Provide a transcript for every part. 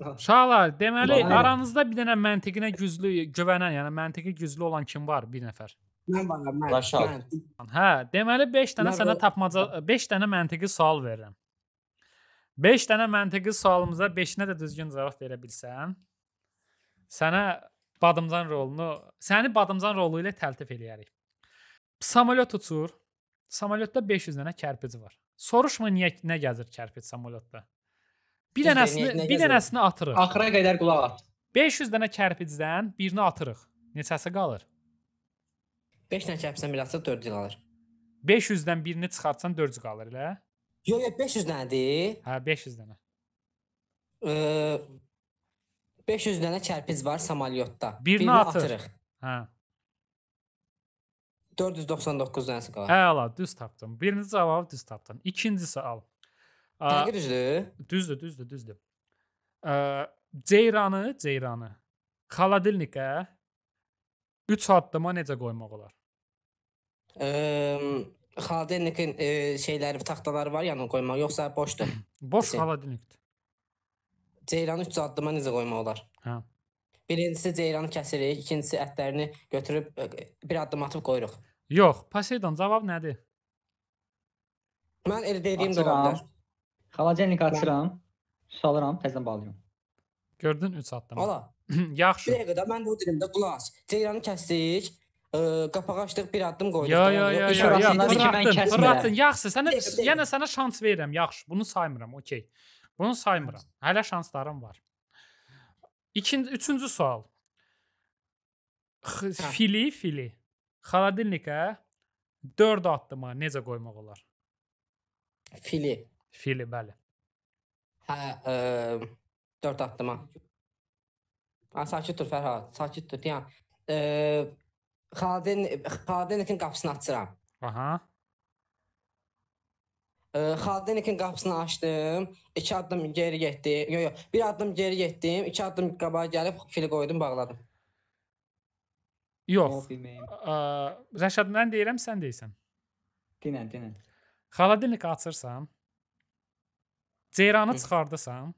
Uşaqlar, deməli aranızda bir dənə məntiqinə güclü güvənən, yəni məntiqi güclü olan kim var? Bir nəfər. Mən varam, mən. Başal. Hə, deməli 5 dənə sənə tapmaca 5 dənə məntiqi sual verirəm. 5 dənə məntiqi sualımıza 5-nə də düzgün cavab verə bilsən, sənə badımcan rolunu, səni badımcan rolu ilə təltif eləyərik. Samolyot uçur. Samolyotda 500 dənə kərpic var. Soruşma niyə nə gəzir kərpic samolyotda. Bir dənəsini, bir dənəsini atırıq. Axıra qədər qulaq as. 500 dənə kərpicdən birini atırıq. Neçəsi qalır? 5 dənə kərpicdən birini atsaq 4 qalır. 500-dən birini çıxartsan 4 qalır elə? Yox, yox, 500 dənədir. Hə, 500 dənə. E, 500 dənə kərpic var samalyotda. Birini, birini atır. atırıq. Hə. 499 dənəsi qalır. Əla, düz tapdın. Birinci cavabı düz tapdın. İkincisi al. Dəqiq düzdür? Düzdür, düzdür, düzdür. Ceyranı, ceyranı xaladilnikə 3 e? addıma necə qoymaq olar? Xaladilnikin e, şeyləri, taxtaları var yanına qoymaq, yoxsa boşdur? Boş xaladilnikdir. Ceyranı 3 addıma necə qoymaq olar? Hə. Birincisi ceyranı kəsirik, ikincisi ətlərini götürüb e, bir addım atıb qoyuruq. Yox, Poseidon cavab nədir? Mən elə dediyim də ola bilər. Xalacenik açıram, salıram, təzədən bağlayıram. Gördün 3 addımı. Ala, bir Yaxşı. dəqiqə də mən bu dilimdə qulaq. Ceyranı kəsdik, ə, e, qapağı açdıq, bir addım qoyduq. Ya ya ya ya ya Sonrasında iki mən fırlatdın, kəsmirəm. fırlatdın. Yaxşı, sənə Kesin. yenə sənə şans verirəm. Yaxşı, bunu saymıram. Okay. Bunu saymıram. Hələ şanslarım var. İkinci, üçüncü sual. X- Hə. Fili, fili. Xaladinlikə 4 addıma necə qoymaq olar? Fili. Fili, bəli. Hə, ə, 4 addıma. Ha, sakit dur Fərhad, sakit dur. Yəni, ə, Xadin Xadinikin qapısını açıram. Aha. Xadinikin qapısını açdım. 2 addım geri getdim. Yox, yox. 1 addım geri getdim. 2 addım qabağa gəlib fili qoydum, bağladım. Yox. Rəşad mən deyirəm, sən deyirsən. Dinən, dinən. Xadinlik açırsan. Ceyranı çıxardasan,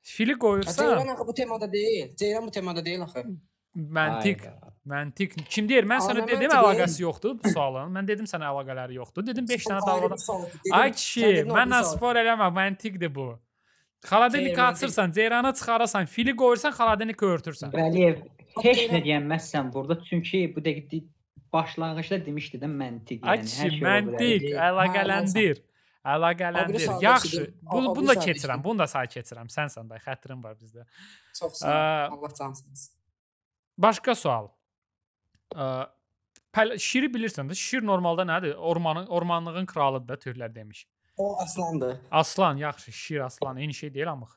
fili qoyursan. Ceyran axı bu temada deyil. Ceyran bu temada deyil axı. Məntiq. Məntiq. Kim deyir? Mən sənə dedim əlaqəsi yoxdur bu sualın. Mən dedim sənə əlaqələri yoxdur. Dedim 5 dənə dalğadan. Ay kişi, mənlə spor eləmə. Məntiqdir bu. Xaladenik açırsan, Ceyrana çıxarasan, fili qoyursan, Xaladenik örtürsən. Bəliyev, heç nə deyənməzsən burada, çünki bu dəqiq başlanğıcda demişdi də məntiq, yəni Açı, hər şey məntiq, əlaqələndir. Ha, Əlaqələndir. Yaxşı. Bu, bunu da keçirəm. Bunu da sağ keçirəm. Sənsən bəy, xətrin var bizdə. Çox sağ ol. Allah cansınız. Başqa sual. Ə, şiri bilirsən də, şir normalda nədir? Ormanın ormanlığın kralıdır da türklər demiş. O aslandır. Aslan, yaxşı, şir aslan eyni şey deyil amma.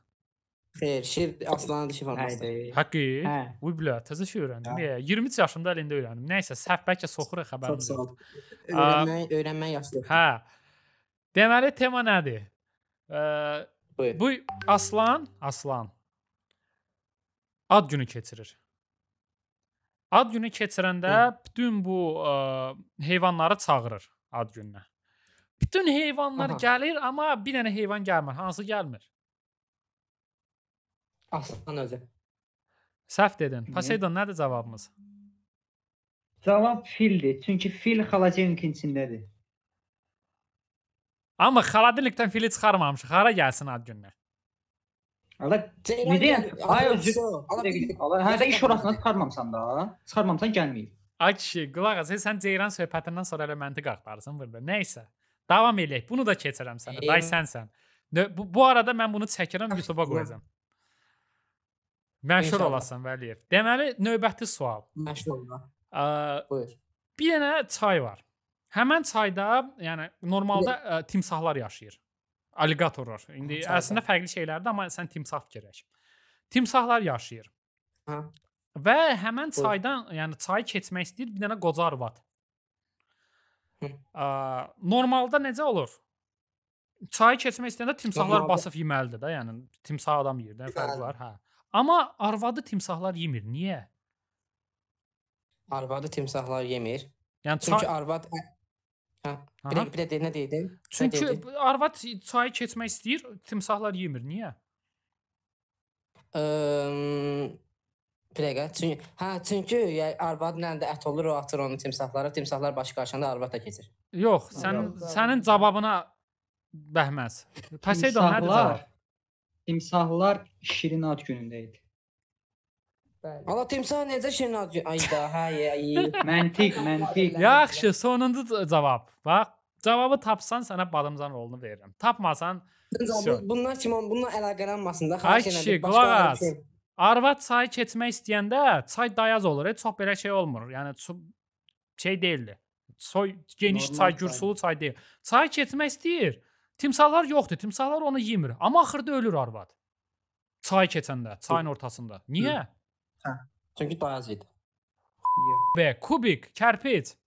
Xeyr, şir aslanın dişi formasıdır. Haqqı? Hə. Uy bilə, təzə şey öyrəndim. Hə. 23 yaşımda əlində öyrəndim. Nəysə, səhv bəlkə soxuruq xəbərimizi. Çox sağ ol. Öyrənmək, öyrənmək yaşdır. Hə. Deməli tema nədir? Ə, Buyur. bu Aslan, Aslan ad günü keçirir. Ad günü keçirəndə Hı. bütün bu ə, e, heyvanları çağırır ad gününə. Bütün heyvanlar Aha. gəlir, amma bir dənə heyvan gəlmir. Hansı gəlmir? Aslan özü. Səhv dedin. Poseidon nədir cavabımız? Cavab fildir. Çünki fil xalacenin içindədir. Amma xaladelikdən fili çıxarmamışıq. Hara gəlsin ad gününə? Ala necə? Ay özü. Ala hələ iş orasına çıxarmamısan da. Çıxarmamısan gəlməyib. Ay kişi, qulaq as. Sən Ceyran söhbətindən sonra elə məntiq axtarırsan burada. Nə isə. Davam eləyək. Bunu da keçirəm sənə. Day sənsən. Bu, bu arada mən bunu çəkirəm, YouTube-a qoyacam. Məşhur olasan Vəliyev. Deməli, növbəti sual. Məşhur ola. Buyur. Bir dənə çay var. Həmən çayda, yəni normalda ə, e, timsahlar yaşayır. Alligatorlar. İndi çayda. əslində fərqli şeylərdir, amma sən timsah fikirləş. Timsahlar yaşayır. Hə. Və həmən çaydan, yəni çayı keçmək istəyir bir dənə qoca arvad. Ə, e, normalda necə olur? Çayı keçmək istəyəndə timsahlar normalda. basıb yeməlidir də, yəni timsah adam yeyir də, fərqi var, hə. Amma arvadı timsahlar yemir. Niyə? Arvadı timsahlar yemir. Yəni çay... çünki arvad hə, Ha. Hə, bir də, bir də de, nə deydin? Çünki deydin? arvad çayı keçmək istəyir, timsahlar yemir. Niyə? Əm, bir dəqiqə. Çünki hə, çünki yəni arvadla da ət olur, o atır onu timsahlara, timsahlar baş qarşında arvad da keçir. Yox, sənin sənin cavabına bəhməz. Poseidon nədir cavab? Timsahlar Şirin ad günündə idi. Bəli. Allah timsah necə şey ayda, hay, ay. məntiq, məntiq. Yaxşı, sonuncu cavab. Bax, cavabı tapsan sənə badamcan rolunu verirəm. Tapmasan Bundan kimi bununla əlaqələnməsin də. Ay kişi, qulaq as. Arvad çayı keçmək istəyəndə çay dayaz olur. Heç çox belə şey olmur. Yəni şey deyildi. Soy geniş çay, gürsulu çay deyil. Çay keçmək istəyir. Timsahlar yoxdur. Timsahlar onu yemir. Amma axırda ölür arvad. Çay keçəndə, çayın ortasında. Niyə? Hı. Çünkü daha azydı. Ve kubik, kerpiç.